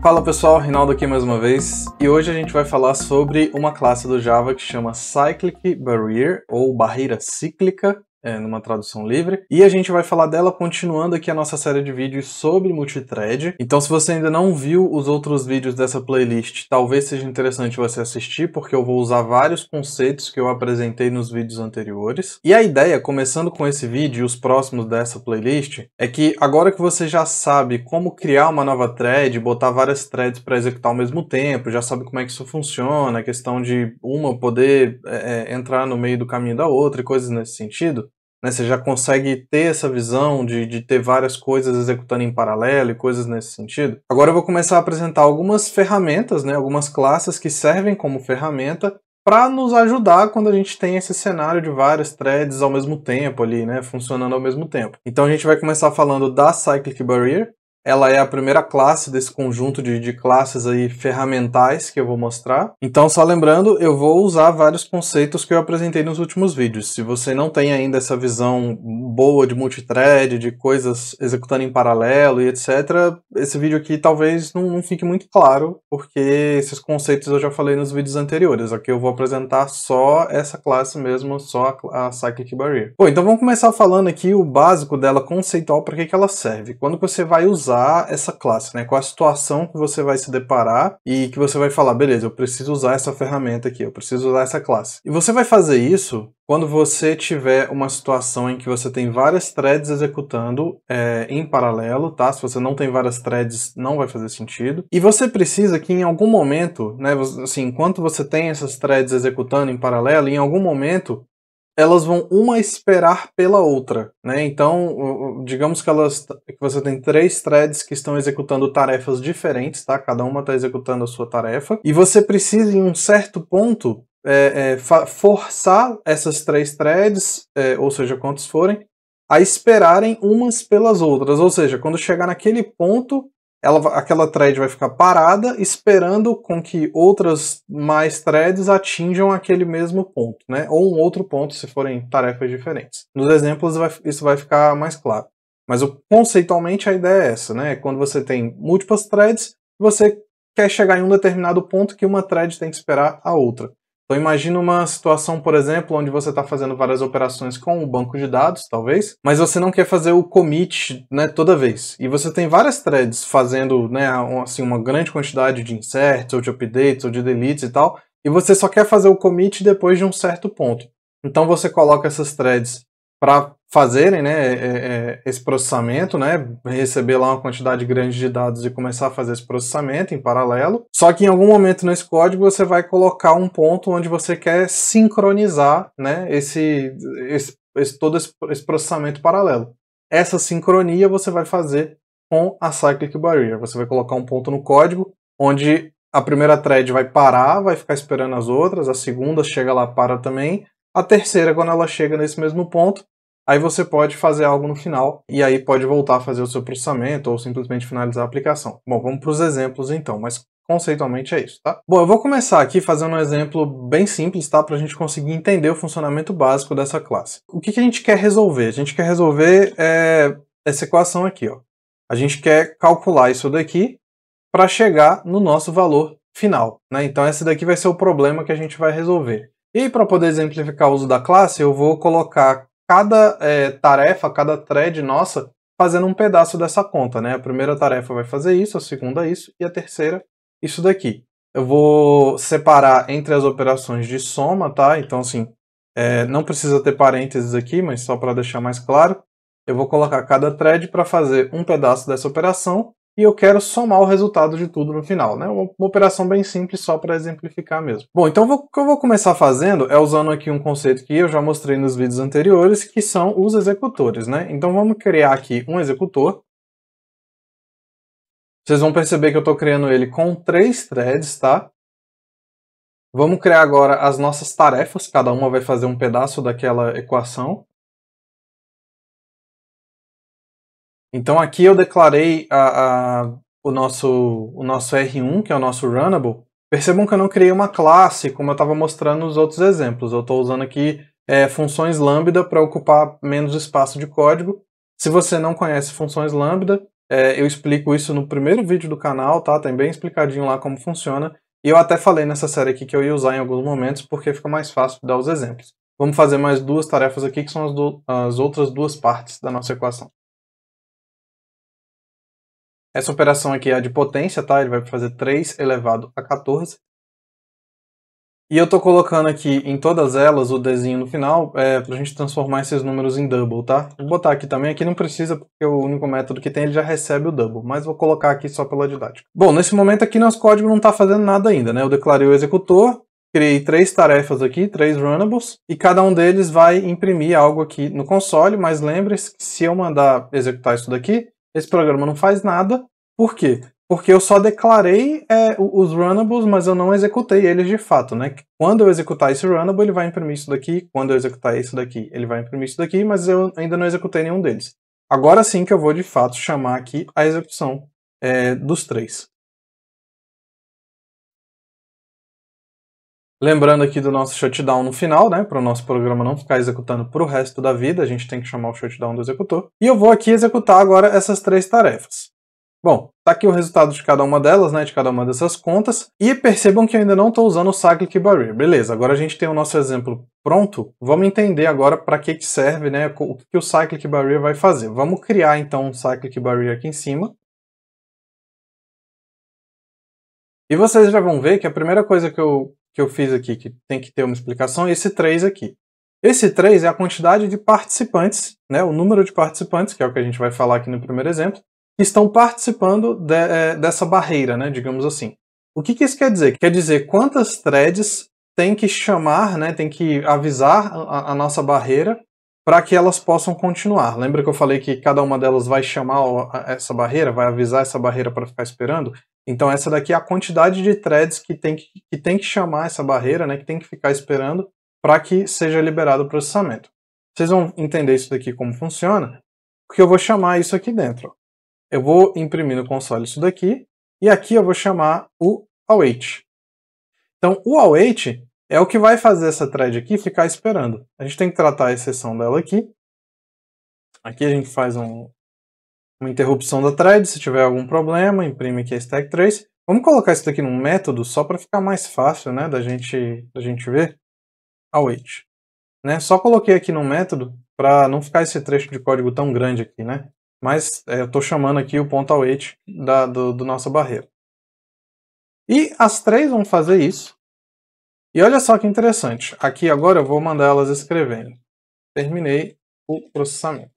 Fala pessoal, Rinaldo aqui mais uma vez e hoje a gente vai falar sobre uma classe do Java que chama Cyclic Barrier ou barreira cíclica é, numa tradução livre. E a gente vai falar dela continuando aqui a nossa série de vídeos sobre multithread. Então se você ainda não viu os outros vídeos dessa playlist, talvez seja interessante você assistir, porque eu vou usar vários conceitos que eu apresentei nos vídeos anteriores. E a ideia, começando com esse vídeo e os próximos dessa playlist, é que agora que você já sabe como criar uma nova thread, botar várias threads para executar ao mesmo tempo, já sabe como é que isso funciona, a questão de uma poder é, é, entrar no meio do caminho da outra e coisas nesse sentido, né? Você já consegue ter essa visão de, de ter várias coisas executando em paralelo e coisas nesse sentido. Agora eu vou começar a apresentar algumas ferramentas, né? algumas classes que servem como ferramenta para nos ajudar quando a gente tem esse cenário de várias threads ao mesmo tempo ali, né, funcionando ao mesmo tempo. Então a gente vai começar falando da Cyclic Barrier, ela é a primeira classe desse conjunto de, de classes aí ferramentais que eu vou mostrar. Então, só lembrando, eu vou usar vários conceitos que eu apresentei nos últimos vídeos. Se você não tem ainda essa visão boa de multithread, de coisas executando em paralelo e etc., esse vídeo aqui talvez não, não fique muito claro, porque esses conceitos eu já falei nos vídeos anteriores. Aqui eu vou apresentar só essa classe mesmo, só a, a Psychic Barrier. Bom, então vamos começar falando aqui o básico dela, conceitual, para que, que ela serve. Quando você vai usar usar essa classe, né? Qual a situação que você vai se deparar e que você vai falar, beleza, eu preciso usar essa ferramenta aqui, eu preciso usar essa classe. E você vai fazer isso quando você tiver uma situação em que você tem várias threads executando é, em paralelo, tá? Se você não tem várias threads, não vai fazer sentido. E você precisa que em algum momento, né, assim, enquanto você tem essas threads executando em paralelo, em algum momento elas vão uma esperar pela outra, né? Então, digamos que elas que você tem três threads que estão executando tarefas diferentes, tá? Cada uma está executando a sua tarefa e você precisa em um certo ponto é, é, forçar essas três threads, é, ou seja, quantos forem, a esperarem umas pelas outras. Ou seja, quando chegar naquele ponto ela, aquela thread vai ficar parada esperando com que outras mais threads atinjam aquele mesmo ponto, né? Ou um outro ponto se forem tarefas diferentes. Nos exemplos vai, isso vai ficar mais claro. Mas conceitualmente a ideia é essa, né? Quando você tem múltiplas threads, você quer chegar em um determinado ponto que uma thread tem que esperar a outra. Então imagina uma situação, por exemplo, onde você está fazendo várias operações com o banco de dados, talvez, mas você não quer fazer o commit né, toda vez. E você tem várias threads fazendo né, assim, uma grande quantidade de inserts, ou de updates, ou de deletes e tal, e você só quer fazer o commit depois de um certo ponto. Então você coloca essas threads para fazerem né, é, é, esse processamento, né, receber lá uma quantidade grande de dados e começar a fazer esse processamento em paralelo. Só que em algum momento nesse código você vai colocar um ponto onde você quer sincronizar né, esse, esse, esse todo esse, esse processamento paralelo. Essa sincronia você vai fazer com a Cyclic Barrier. Você vai colocar um ponto no código onde a primeira thread vai parar, vai ficar esperando as outras, a segunda chega lá para também, a terceira, quando ela chega nesse mesmo ponto, aí você pode fazer algo no final e aí pode voltar a fazer o seu processamento ou simplesmente finalizar a aplicação. Bom, vamos para os exemplos então, mas conceitualmente é isso, tá? Bom, eu vou começar aqui fazendo um exemplo bem simples, tá? Para a gente conseguir entender o funcionamento básico dessa classe. O que, que a gente quer resolver? A gente quer resolver é, essa equação aqui, ó. A gente quer calcular isso daqui para chegar no nosso valor final, né? Então esse daqui vai ser o problema que a gente vai resolver. E para poder exemplificar o uso da classe, eu vou colocar cada é, tarefa, cada thread nossa, fazendo um pedaço dessa conta. Né? A primeira tarefa vai fazer isso, a segunda isso, e a terceira isso daqui. Eu vou separar entre as operações de soma, tá? Então, assim, é, não precisa ter parênteses aqui, mas só para deixar mais claro. Eu vou colocar cada thread para fazer um pedaço dessa operação e eu quero somar o resultado de tudo no final, né? Uma, uma operação bem simples só para exemplificar mesmo. Bom, então vou, o que eu vou começar fazendo é usando aqui um conceito que eu já mostrei nos vídeos anteriores, que são os executores, né? Então vamos criar aqui um executor. Vocês vão perceber que eu estou criando ele com três threads, tá? Vamos criar agora as nossas tarefas, cada uma vai fazer um pedaço daquela equação. Então aqui eu declarei a, a, o, nosso, o nosso R1, que é o nosso runnable. Percebam que eu não criei uma classe, como eu estava mostrando nos outros exemplos. Eu estou usando aqui é, funções lambda para ocupar menos espaço de código. Se você não conhece funções lambda, é, eu explico isso no primeiro vídeo do canal, tá? Tem bem explicadinho lá como funciona. E eu até falei nessa série aqui que eu ia usar em alguns momentos, porque fica mais fácil dar os exemplos. Vamos fazer mais duas tarefas aqui, que são as, as outras duas partes da nossa equação. Essa operação aqui é a de potência, tá? Ele vai fazer 3 elevado a 14. E eu tô colocando aqui em todas elas o desenho no final é, pra gente transformar esses números em double, tá? Vou botar aqui também, aqui não precisa porque o único método que tem ele já recebe o double, mas vou colocar aqui só pela didática. Bom, nesse momento aqui nosso código não tá fazendo nada ainda, né? Eu declarei o executor, criei três tarefas aqui, três runnables, e cada um deles vai imprimir algo aqui no console, mas lembre-se que se eu mandar executar isso daqui, esse programa não faz nada. Por quê? Porque eu só declarei é, os runnables, mas eu não executei eles de fato, né? Quando eu executar esse runnable, ele vai imprimir isso daqui. Quando eu executar isso daqui, ele vai imprimir isso daqui, mas eu ainda não executei nenhum deles. Agora sim que eu vou de fato chamar aqui a execução é, dos três. Lembrando aqui do nosso shutdown no final, né, para o nosso programa não ficar executando para o resto da vida, a gente tem que chamar o shutdown do executor. E eu vou aqui executar agora essas três tarefas. Bom, está aqui o resultado de cada uma delas, né, de cada uma dessas contas, e percebam que eu ainda não estou usando o cyclic barrier. Beleza, agora a gente tem o nosso exemplo pronto, vamos entender agora para que, que serve, né, o que o cyclic barrier vai fazer. Vamos criar então um cyclic barrier aqui em cima, e vocês já vão ver que a primeira coisa que eu que eu fiz aqui, que tem que ter uma explicação, é esse 3 aqui. Esse 3 é a quantidade de participantes, né, o número de participantes, que é o que a gente vai falar aqui no primeiro exemplo, que estão participando de, é, dessa barreira, né, digamos assim. O que, que isso quer dizer? Quer dizer quantas threads tem que chamar, né, tem que avisar a, a nossa barreira para que elas possam continuar. Lembra que eu falei que cada uma delas vai chamar essa barreira, vai avisar essa barreira para ficar esperando? Então essa daqui é a quantidade de threads que tem que, que, tem que chamar essa barreira, né, que tem que ficar esperando para que seja liberado o processamento. Vocês vão entender isso daqui como funciona, porque eu vou chamar isso aqui dentro. Eu vou imprimir no console isso daqui, e aqui eu vou chamar o await. Então o await é o que vai fazer essa thread aqui ficar esperando. A gente tem que tratar a exceção dela aqui. Aqui a gente faz um, uma interrupção da thread, se tiver algum problema, imprime aqui a stack trace. Vamos colocar isso daqui num método só para ficar mais fácil, né, da gente, da gente ver. Await. Ah, né? Só coloquei aqui num método para não ficar esse trecho de código tão grande aqui, né? Mas é, eu estou chamando aqui o ponto await ah, da, do, do nossa barreira. E as três vão fazer isso. E olha só que interessante. Aqui agora eu vou mandar elas escrevendo. Terminei o processamento.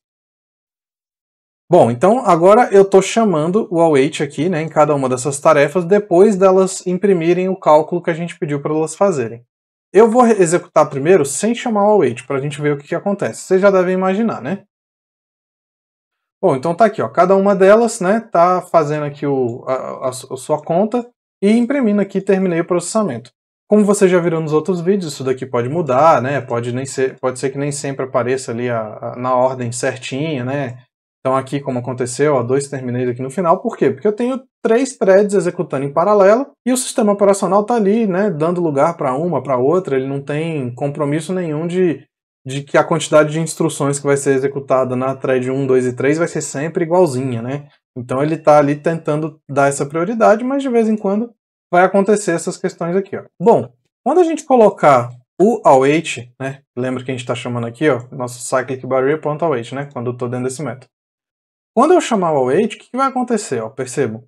Bom, então agora eu estou chamando o await aqui né, em cada uma dessas tarefas depois delas imprimirem o cálculo que a gente pediu para elas fazerem. Eu vou executar primeiro sem chamar o await para a gente ver o que, que acontece. Vocês já devem imaginar, né? Bom, então tá aqui, ó, cada uma delas, né, tá fazendo aqui o, a, a sua conta e imprimindo aqui, terminei o processamento. Como você já viram nos outros vídeos, isso daqui pode mudar, né, pode, nem ser, pode ser que nem sempre apareça ali a, a na ordem certinha, né, então aqui, como aconteceu, ó, dois terminei aqui no final, por quê? Porque eu tenho três threads executando em paralelo e o sistema operacional está ali, né, dando lugar para uma, para outra, ele não tem compromisso nenhum de, de que a quantidade de instruções que vai ser executada na thread 1, 2 e 3 vai ser sempre igualzinha, né? Então ele está ali tentando dar essa prioridade, mas de vez em quando vai acontecer essas questões aqui, ó. Bom, quando a gente colocar o await, né, lembra que a gente está chamando aqui, ó, nosso cyclic barrier.await, né, quando eu estou dentro desse método. Quando eu chamar o await, o que vai acontecer? Percebo. percebam,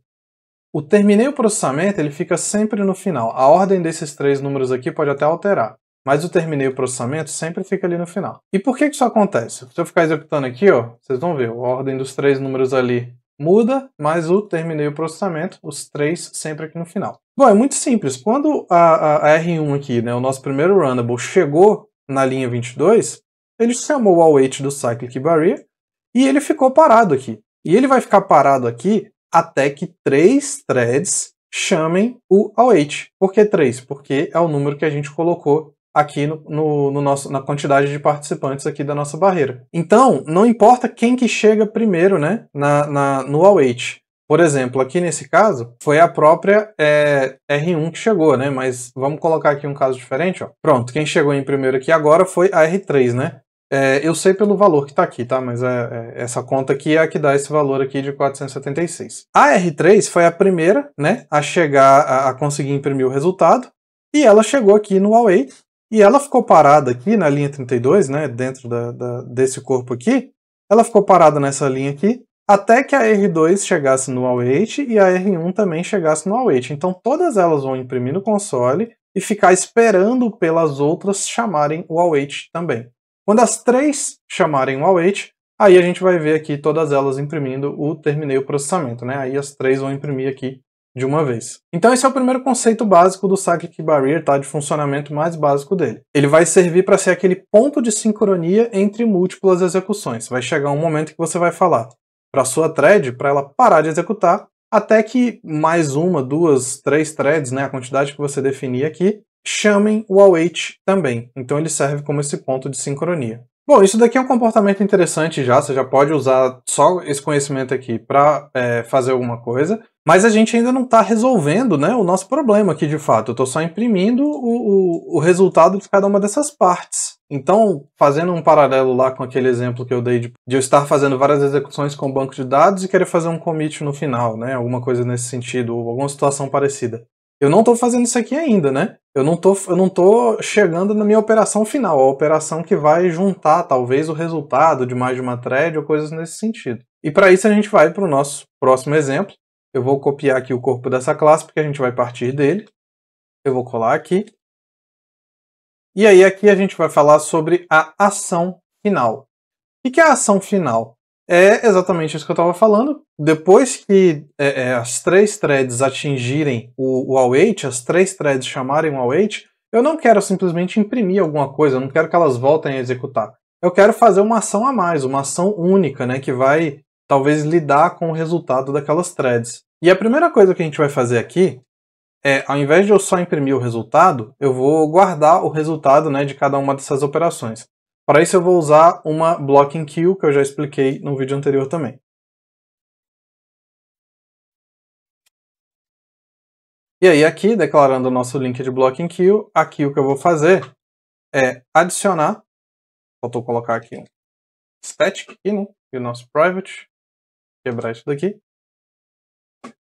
o terminei o processamento ele fica sempre no final. A ordem desses três números aqui pode até alterar, mas o terminei o processamento sempre fica ali no final. E por que, que isso acontece? Se eu ficar executando aqui, ó, vocês vão ver, a ordem dos três números ali muda, mas o terminei o processamento, os três sempre aqui no final. Bom, é muito simples. Quando a, a, a R1 aqui, né, o nosso primeiro runnable, chegou na linha 22, ele chamou o await do cyclic barrier, e ele ficou parado aqui. E ele vai ficar parado aqui até que três threads chamem o await. Por que três? Porque é o número que a gente colocou aqui no, no, no, nosso, na quantidade de participantes aqui da nossa barreira. Então, não importa quem que chega primeiro né, na, na no await. Por exemplo, aqui nesse caso, foi a própria é, R1 que chegou, né? Mas vamos colocar aqui um caso diferente, ó. Pronto, quem chegou em primeiro aqui agora foi a R3, né? É, eu sei pelo valor que está aqui, tá? Mas é, é, essa conta aqui é a que dá esse valor aqui de 476. A R3 foi a primeira, né, a chegar a, a conseguir imprimir o resultado, e ela chegou aqui no Huawei, e ela ficou parada aqui na linha 32, né, dentro da, da, desse corpo aqui, ela ficou parada nessa linha aqui, até que a R2 chegasse no await e a R1 também chegasse no await. Então todas elas vão imprimir no console e ficar esperando pelas outras chamarem o await também. Quando as três chamarem o await, aí a gente vai ver aqui todas elas imprimindo o terminei o processamento, né? Aí as três vão imprimir aqui de uma vez. Então esse é o primeiro conceito básico do Cyclic Barrier, tá? De funcionamento mais básico dele. Ele vai servir para ser aquele ponto de sincronia entre múltiplas execuções. Vai chegar um momento que você vai falar para sua thread, para ela parar de executar, até que mais uma, duas, três threads, né, a quantidade que você definir aqui, chamem o await também. Então ele serve como esse ponto de sincronia. Bom, isso daqui é um comportamento interessante já, você já pode usar só esse conhecimento aqui para é, fazer alguma coisa, mas a gente ainda não está resolvendo né, o nosso problema aqui de fato, eu estou só imprimindo o, o, o resultado de cada uma dessas partes. Então, fazendo um paralelo lá com aquele exemplo que eu dei de, de eu estar fazendo várias execuções com o banco de dados e querer fazer um commit no final, né, alguma coisa nesse sentido, ou alguma situação parecida eu não estou fazendo isso aqui ainda, né? Eu não, estou, eu não chegando na minha operação final, a operação que vai juntar talvez o resultado de mais de uma thread ou coisas nesse sentido. E para isso a gente vai para o nosso próximo exemplo. Eu vou copiar aqui o corpo dessa classe, porque a gente vai partir dele. Eu vou colar aqui. E aí aqui a gente vai falar sobre a ação final. O que é a ação final? É exatamente isso que eu estava falando. Depois que é, é, as três threads atingirem o, o await, as três threads chamarem o await, eu não quero simplesmente imprimir alguma coisa, eu não quero que elas voltem a executar. Eu quero fazer uma ação a mais, uma ação única, né, que vai talvez lidar com o resultado daquelas threads. E a primeira coisa que a gente vai fazer aqui é, ao invés de eu só imprimir o resultado, eu vou guardar o resultado né, de cada uma dessas operações. Para isso eu vou usar uma blocking queue que eu já expliquei no vídeo anterior também. E aí aqui, declarando o nosso link de blocking queue, aqui o que eu vou fazer é adicionar, faltou colocar aqui um static aqui, né? e o nosso private, quebrar isso daqui.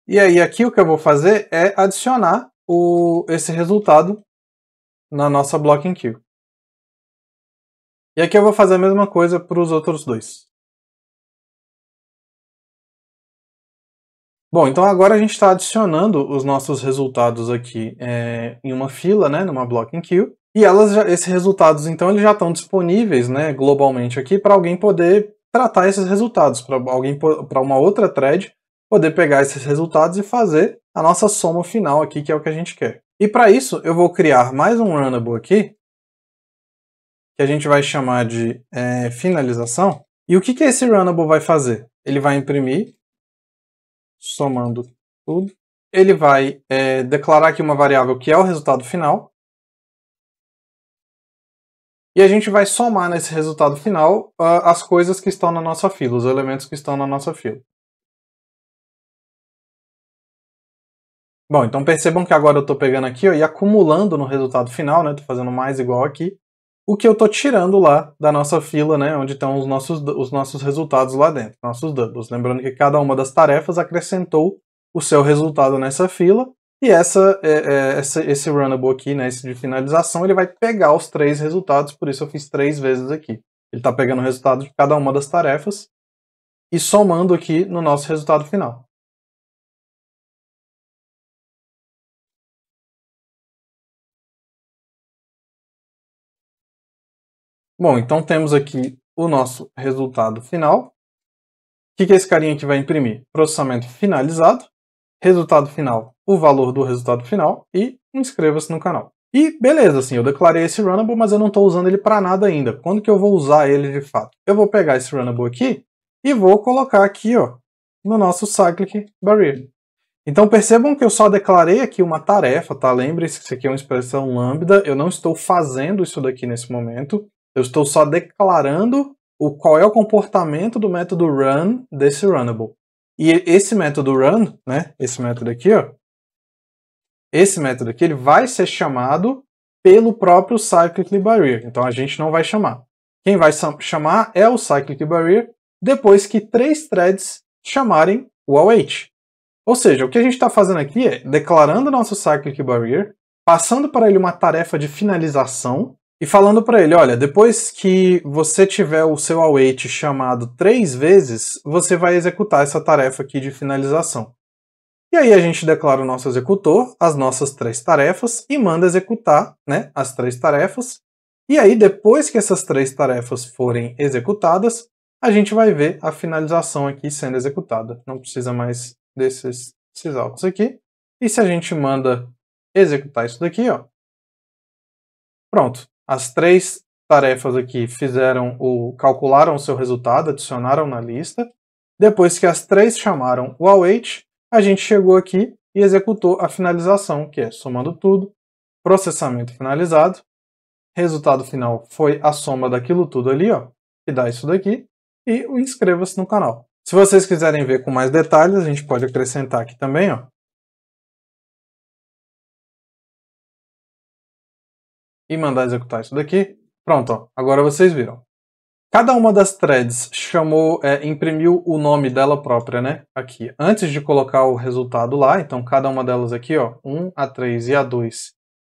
E aí aqui o que eu vou fazer é adicionar o, esse resultado na nossa blocking queue. E aqui eu vou fazer a mesma coisa para os outros dois. Bom, então agora a gente está adicionando os nossos resultados aqui é, em uma fila, né, numa blocking queue. E elas já, esses resultados, então, eles já estão disponíveis né, globalmente aqui para alguém poder tratar esses resultados, para alguém para uma outra thread poder pegar esses resultados e fazer a nossa soma final aqui, que é o que a gente quer. E para isso, eu vou criar mais um runnable aqui, que a gente vai chamar de é, finalização. E o que, que esse runnable vai fazer? Ele vai imprimir, somando tudo. Ele vai é, declarar aqui uma variável que é o resultado final. E a gente vai somar nesse resultado final uh, as coisas que estão na nossa fila, os elementos que estão na nossa fila. Bom, então percebam que agora eu estou pegando aqui ó, e acumulando no resultado final, né? Estou fazendo mais igual aqui o que eu tô tirando lá da nossa fila, né, onde estão os nossos, os nossos resultados lá dentro, nossos doubles. Lembrando que cada uma das tarefas acrescentou o seu resultado nessa fila, e essa, é, é, essa, esse runnable aqui, né, esse de finalização, ele vai pegar os três resultados, por isso eu fiz três vezes aqui. Ele está pegando o resultado de cada uma das tarefas e somando aqui no nosso resultado final. Bom, então temos aqui o nosso resultado final. O que, que esse carinha aqui vai imprimir? Processamento finalizado, resultado final, o valor do resultado final e inscreva-se no canal. E beleza, assim, eu declarei esse runnable, mas eu não estou usando ele para nada ainda. Quando que eu vou usar ele de fato? Eu vou pegar esse runnable aqui e vou colocar aqui, ó, no nosso cyclic barrier. Então percebam que eu só declarei aqui uma tarefa, tá? Lembre-se que isso aqui é uma expressão lambda, eu não estou fazendo isso daqui nesse momento. Eu estou só declarando o qual é o comportamento do método run desse runnable. E esse método run, né, esse método aqui, ó, esse método aqui, ele vai ser chamado pelo próprio cyclic barrier. Então a gente não vai chamar. Quem vai chamar é o cyclic barrier depois que três threads chamarem o await. Ou seja, o que a gente está fazendo aqui é declarando nosso cyclic barrier, passando para ele uma tarefa de finalização e falando para ele, olha, depois que você tiver o seu await chamado três vezes, você vai executar essa tarefa aqui de finalização. E aí a gente declara o nosso executor, as nossas três tarefas e manda executar, né, as três tarefas. E aí depois que essas três tarefas forem executadas, a gente vai ver a finalização aqui sendo executada. Não precisa mais desses, desses autos aqui. E se a gente manda executar isso daqui, ó, Pronto, as três tarefas aqui fizeram o calcularam o seu resultado, adicionaram na lista. Depois que as três chamaram o await, a gente chegou aqui e executou a finalização, que é somando tudo, processamento finalizado, resultado final foi a soma daquilo tudo ali, ó, que dá isso daqui, e inscreva-se no canal. Se vocês quiserem ver com mais detalhes, a gente pode acrescentar aqui também, ó, e mandar executar isso daqui, pronto, ó, agora vocês viram. Cada uma das threads chamou, é, imprimiu o nome dela própria, né? Aqui, antes de colocar o resultado lá, então cada uma delas aqui, ó, 1, A3 e A2,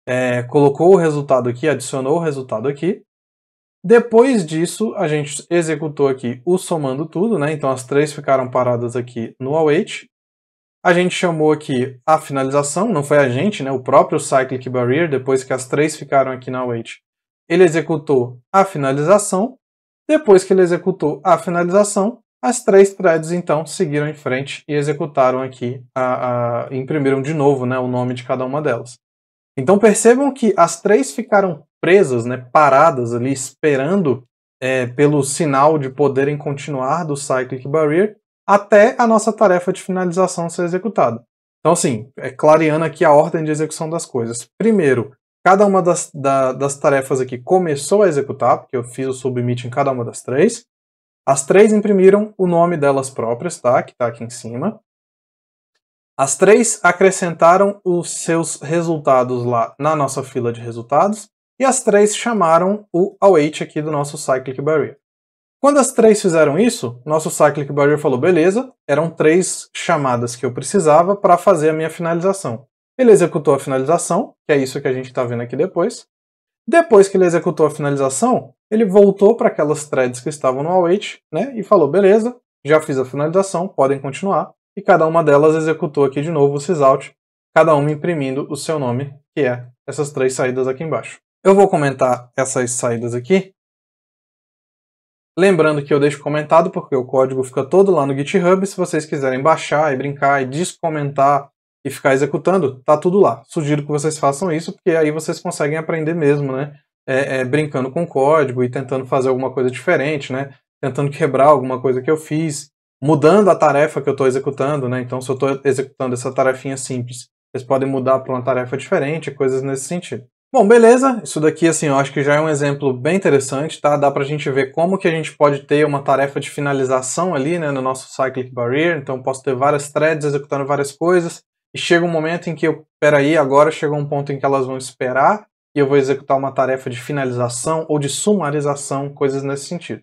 é, colocou o resultado aqui, adicionou o resultado aqui. Depois disso, a gente executou aqui o somando tudo, né? Então as três ficaram paradas aqui no await. A gente chamou aqui a finalização, não foi a gente, né? O próprio Cyclic Barrier, depois que as três ficaram aqui na wait, ele executou a finalização. Depois que ele executou a finalização, as três threads então seguiram em frente e executaram aqui, a, a, imprimiram de novo né, o nome de cada uma delas. Então percebam que as três ficaram presas, né, paradas ali, esperando é, pelo sinal de poderem continuar do Cyclic Barrier, até a nossa tarefa de finalização ser executada. Então, assim, é clareando aqui a ordem de execução das coisas. Primeiro, cada uma das, da, das tarefas aqui começou a executar, porque eu fiz o submit em cada uma das três. As três imprimiram o nome delas próprias, tá? Que está aqui em cima. As três acrescentaram os seus resultados lá na nossa fila de resultados, e as três chamaram o await aqui do nosso cyclic barrier. Quando as três fizeram isso, nosso Cyclic Burger falou, beleza, eram três chamadas que eu precisava para fazer a minha finalização. Ele executou a finalização, que é isso que a gente está vendo aqui depois. Depois que ele executou a finalização, ele voltou para aquelas threads que estavam no await, né, e falou, beleza, já fiz a finalização, podem continuar. E cada uma delas executou aqui de novo o sysout, cada uma imprimindo o seu nome, que é essas três saídas aqui embaixo. Eu vou comentar essas saídas aqui Lembrando que eu deixo comentado porque o código fica todo lá no GitHub. Se vocês quiserem baixar e brincar e descomentar e ficar executando, tá tudo lá. Sugiro que vocês façam isso porque aí vocês conseguem aprender mesmo, né? É, é, brincando com código e tentando fazer alguma coisa diferente, né? Tentando quebrar alguma coisa que eu fiz, mudando a tarefa que eu estou executando, né? Então, se eu estou executando essa tarefinha simples, vocês podem mudar para uma tarefa diferente, coisas nesse sentido. Bom, beleza. Isso daqui, assim, eu acho que já é um exemplo bem interessante, tá? Dá pra gente ver como que a gente pode ter uma tarefa de finalização ali, né, no nosso Cyclic Barrier. Então, posso ter várias threads executando várias coisas, e chega um momento em que eu, peraí, agora chegou um ponto em que elas vão esperar, e eu vou executar uma tarefa de finalização ou de sumarização, coisas nesse sentido.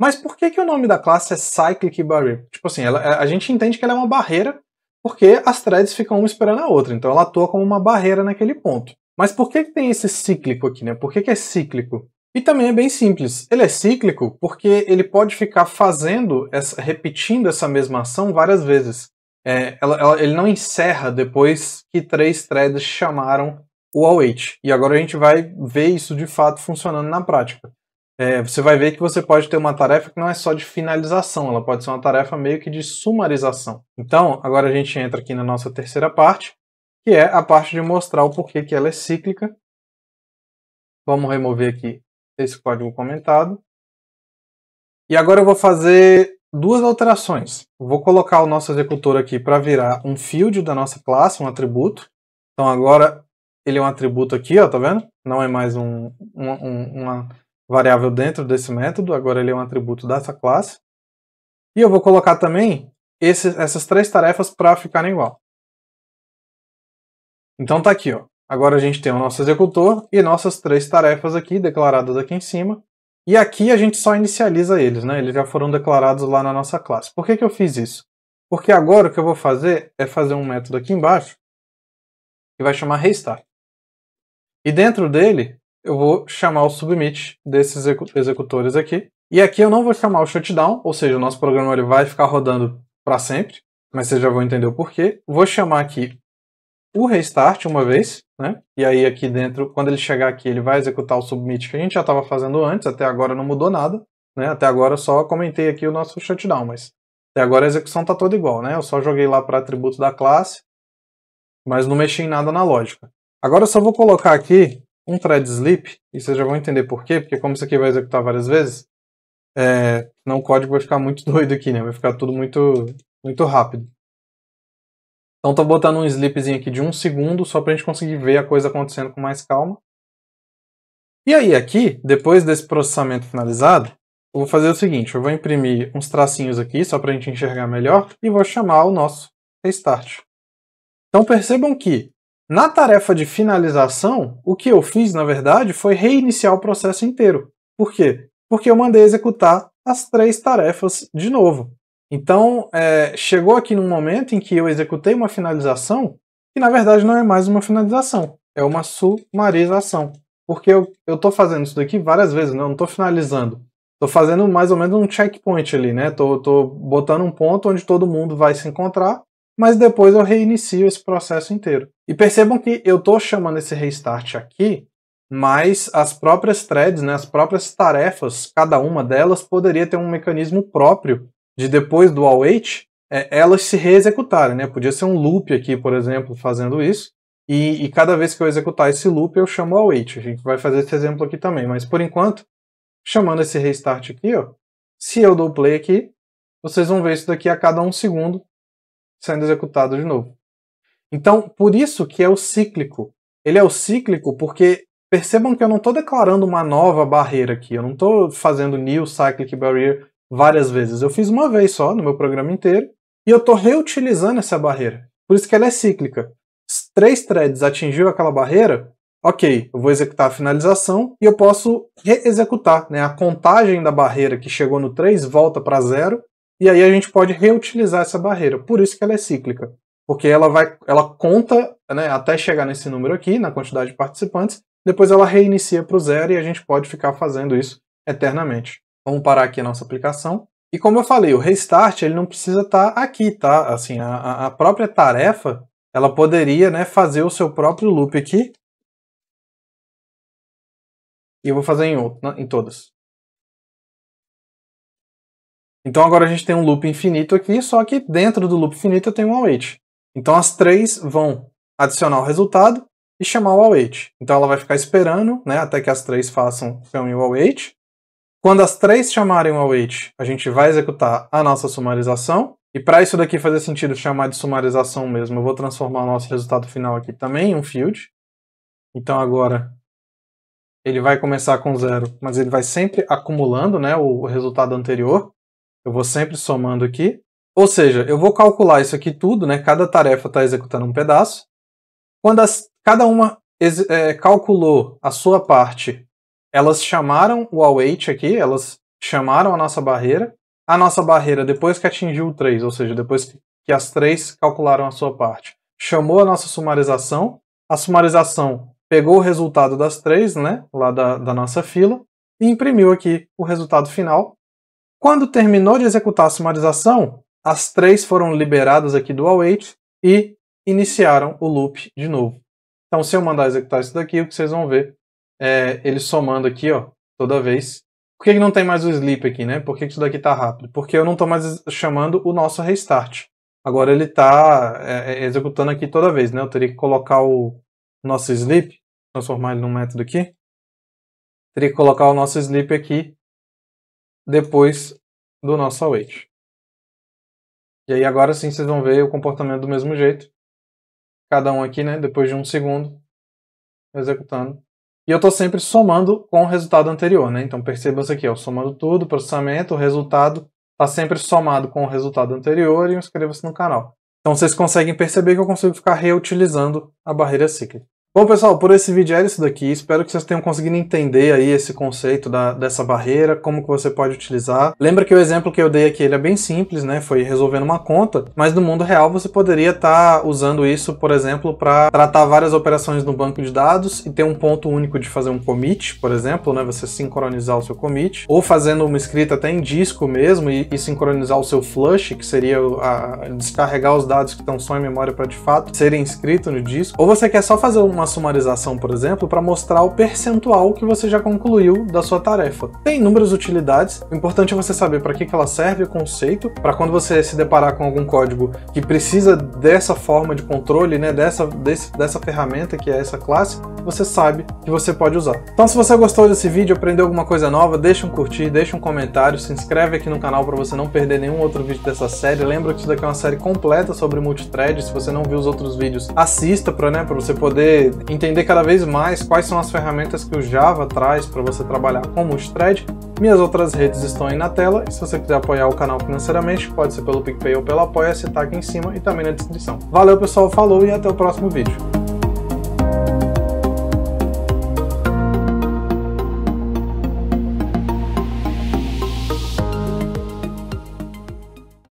Mas por que, que o nome da classe é Cyclic Barrier? Tipo assim, ela, a gente entende que ela é uma barreira, porque as threads ficam uma esperando a outra, então ela atua como uma barreira naquele ponto. Mas por que, tem esse cíclico aqui, né? Por que, que é cíclico? E também é bem simples. Ele é cíclico porque ele pode ficar fazendo, essa, repetindo essa mesma ação várias vezes. É, ela, ela, ele não encerra depois que três threads chamaram o await. E agora a gente vai ver isso de fato funcionando na prática. É, você vai ver que você pode ter uma tarefa que não é só de finalização, ela pode ser uma tarefa meio que de sumarização. Então, agora a gente entra aqui na nossa terceira parte, que é a parte de mostrar o porquê que ela é cíclica. Vamos remover aqui esse código comentado. E agora eu vou fazer duas alterações. Vou colocar o nosso executor aqui para virar um field da nossa classe, um atributo. Então agora ele é um atributo aqui, ó, tá vendo? Não é mais um, um, um, uma variável dentro desse método, agora ele é um atributo dessa classe. E eu vou colocar também esse, essas três tarefas para ficarem igual. Então tá aqui, ó. Agora a gente tem o nosso executor e nossas três tarefas aqui, declaradas aqui em cima. E aqui a gente só inicializa eles, né? Eles já foram declarados lá na nossa classe. Por que, que eu fiz isso? Porque agora o que eu vou fazer é fazer um método aqui embaixo que vai chamar restart. E dentro dele eu vou chamar o submit desses executores aqui. E aqui eu não vou chamar o shutdown, ou seja, o nosso programa ele vai ficar rodando para sempre, mas vocês já vão entender o porquê. Vou chamar aqui o restart uma vez, né? E aí aqui dentro, quando ele chegar aqui, ele vai executar o submit que a gente já estava fazendo antes, até agora não mudou nada, né? Até agora só comentei aqui o nosso shutdown, mas até agora a execução está toda igual, né? Eu só joguei lá para atributo da classe, mas não mexi em nada na lógica. Agora eu só vou colocar aqui um thread sleep, e vocês já vão entender por quê, porque como isso aqui vai executar várias vezes, é, não o código vai ficar muito doido aqui, né? Vai ficar tudo muito, muito rápido. Então estou botando um slipzinho aqui de um segundo, só para a gente conseguir ver a coisa acontecendo com mais calma. E aí aqui, depois desse processamento finalizado, eu vou fazer o seguinte, eu vou imprimir uns tracinhos aqui, só para a gente enxergar melhor, e vou chamar o nosso restart. Então percebam que, na tarefa de finalização, o que eu fiz, na verdade, foi reiniciar o processo inteiro. Por quê? Porque eu mandei executar as três tarefas de novo. Então, é, chegou aqui num momento em que eu executei uma finalização, que na verdade não é mais uma finalização, é uma sumarização. Porque eu estou fazendo isso daqui várias vezes, né? eu não estou finalizando. Estou fazendo mais ou menos um checkpoint ali, né? Tô, tô botando um ponto onde todo mundo vai se encontrar, mas depois eu reinicio esse processo inteiro. E percebam que eu estou chamando esse restart aqui, mas as próprias threads, né, as próprias tarefas, cada uma delas poderia ter um mecanismo próprio de depois do await é, elas se reexecutarem, né? Podia ser um loop aqui, por exemplo, fazendo isso. E, e, cada vez que eu executar esse loop, eu chamo o await. A gente vai fazer esse exemplo aqui também. Mas por enquanto, chamando esse restart aqui, ó, se eu dou play aqui, vocês vão ver isso daqui a cada um segundo sendo executado de novo. Então, por isso que é o cíclico. Ele é o cíclico porque percebam que eu não estou declarando uma nova barreira aqui. Eu não estou fazendo new cyclic barrier várias vezes. Eu fiz uma vez só no meu programa inteiro e eu estou reutilizando essa barreira. Por isso que ela é cíclica. Se três threads atingiu aquela barreira, ok, eu vou executar a finalização e eu posso reexecutar. Né? A contagem da barreira que chegou no 3 volta para zero e aí a gente pode reutilizar essa barreira. Por isso que ela é cíclica. Porque ela vai, ela conta né, até chegar nesse número aqui, na quantidade de participantes, depois ela reinicia para o zero e a gente pode ficar fazendo isso eternamente. Vamos parar aqui a nossa aplicação. E como eu falei, o restart ele não precisa estar tá aqui, tá? Assim, a, a própria tarefa, ela poderia né, fazer o seu próprio loop aqui. E eu vou fazer em, outro, né, em todas. Então agora a gente tem um loop infinito aqui, só que dentro do loop infinito eu tenho um await. Então as três vão adicionar o resultado e chamar o await. Então ela vai ficar esperando né, até que as três façam o await. Quando as três chamarem o await, a gente vai executar a nossa sumarização. E para isso daqui fazer sentido chamar de sumarização mesmo, eu vou transformar o nosso resultado final aqui também em um field. Então agora ele vai começar com zero, mas ele vai sempre acumulando né, o resultado anterior. Eu vou sempre somando aqui. Ou seja, eu vou calcular isso aqui tudo, né? Cada tarefa está executando um pedaço. Quando as, cada uma é, calculou a sua parte elas chamaram o await aqui, elas chamaram a nossa barreira. A nossa barreira, depois que atingiu o 3, ou seja, depois que as três calcularam a sua parte, chamou a nossa sumarização. A sumarização pegou o resultado das três, né, lá da, da nossa fila, e imprimiu aqui o resultado final. Quando terminou de executar a sumarização, as três foram liberadas aqui do await e iniciaram o loop de novo. Então, se eu mandar executar isso daqui, o que vocês vão ver é, ele somando aqui, ó, toda vez. Por que, que não tem mais o sleep aqui, né? Por que, que isso daqui tá rápido? Porque eu não tô mais chamando o nosso restart. Agora ele tá é, é, executando aqui toda vez, né? Eu teria que colocar o nosso sleep, transformar ele num método aqui. Teria que colocar o nosso sleep aqui depois do nosso await. E aí agora sim vocês vão ver o comportamento do mesmo jeito. Cada um aqui, né? Depois de um segundo, executando. E eu estou sempre somando com o resultado anterior, né? Então percebam isso aqui, eu somando tudo, processamento, o resultado está sempre somado com o resultado anterior e inscreva-se no canal. Então vocês conseguem perceber que eu consigo ficar reutilizando a barreira cíclica. Bom, pessoal, por esse vídeo era é isso daqui. Espero que vocês tenham conseguido entender aí esse conceito da, dessa barreira, como que você pode utilizar. Lembra que o exemplo que eu dei aqui, ele é bem simples, né? Foi resolvendo uma conta, mas no mundo real você poderia estar tá usando isso, por exemplo, para tratar várias operações no banco de dados e ter um ponto único de fazer um commit, por exemplo, né? Você sincronizar o seu commit, ou fazendo uma escrita até em disco mesmo e, e sincronizar o seu flush, que seria a, descarregar os dados que estão só em memória para de fato serem escritos no disco. Ou você quer só fazer um uma sumarização, por exemplo, para mostrar o percentual que você já concluiu da sua tarefa. Tem inúmeras utilidades, o importante é você saber para que, que ela serve o conceito, para quando você se deparar com algum código que precisa dessa forma de controle, né, dessa, desse, dessa ferramenta que é essa classe, você sabe que você pode usar. Então se você gostou desse vídeo, aprendeu alguma coisa nova, deixa um curtir, deixa um comentário, se inscreve aqui no canal para você não perder nenhum outro vídeo dessa série. Lembra que isso daqui é uma série completa sobre multithread, se você não viu os outros vídeos, assista para né, você poder entender cada vez mais quais são as ferramentas que o Java traz para você trabalhar com multithread. Minhas outras redes estão aí na tela e se você quiser apoiar o canal financeiramente, pode ser pelo PicPay ou pelo Apoia-se, tá aqui em cima e também na descrição. Valeu pessoal, falou e até o próximo vídeo.